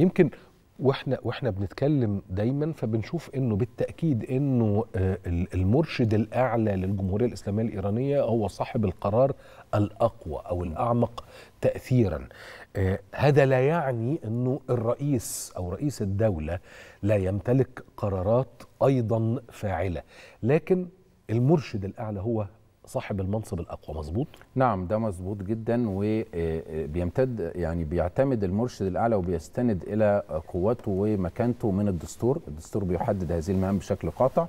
يمكن واحنا واحنا بنتكلم دايما فبنشوف انه بالتاكيد انه آه، المرشد الاعلى للجمهوريه الاسلاميه الايرانيه هو صاحب القرار الاقوى او الاعمق تاثيرا آه، هذا لا يعني انه الرئيس او رئيس الدوله لا يمتلك قرارات ايضا فاعله لكن المرشد الاعلى هو صاحب المنصب الاقوى مظبوط نعم ده مظبوط جدا وبيمتد آه، آه، يعني بيعتمد المرشد الاعلى وبيستند الى قوته ومكانته من الدستور الدستور بيحدد هذه المهام بشكل قاطع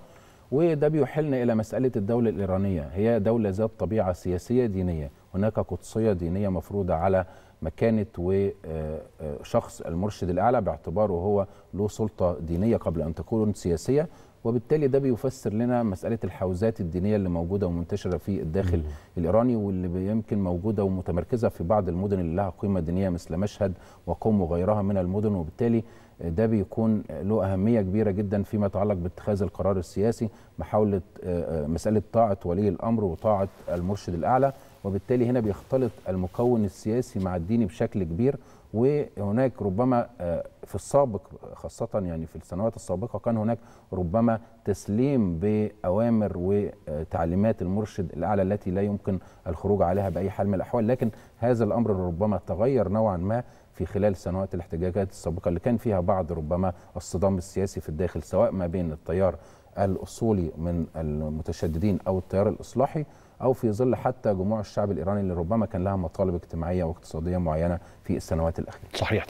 وده بيحلنا الى مساله الدوله الايرانيه هي دوله ذات طبيعه سياسيه دينيه هناك قدسيه دينيه مفروضه على مكانه وشخص آه، آه، المرشد الاعلى باعتباره هو له سلطه دينيه قبل ان تكون سياسيه وبالتالي ده بيفسر لنا مساله الحوزات الدينيه اللي موجوده ومنتشره في الداخل مم. الايراني واللي يمكن موجوده ومتمركزه في بعض المدن اللي لها قيمه دينيه مثل مشهد وقوم وغيرها من المدن وبالتالي ده بيكون له اهميه كبيره جدا فيما يتعلق باتخاذ القرار السياسي محاوله آه، مساله طاعه ولي الامر وطاعه المرشد الاعلى وبالتالي هنا بيختلط المكون السياسي مع الديني بشكل كبير وهناك ربما آه، في السابق خاصة يعني في السنوات السابقة كان هناك ربما تسليم بأوامر وتعليمات المرشد الأعلى التي لا يمكن الخروج عليها بأي حال من الأحوال لكن هذا الأمر ربما تغير نوعا ما في خلال سنوات الاحتجاجات السابقة اللي كان فيها بعض ربما الصدام السياسي في الداخل سواء ما بين التيار الاصولي من المتشددين او التيار الاصلاحي او في ظل حتى جموع الشعب الايراني اللي ربما كان لها مطالب اجتماعيه واقتصاديه معينه في السنوات الاخيره. صحيح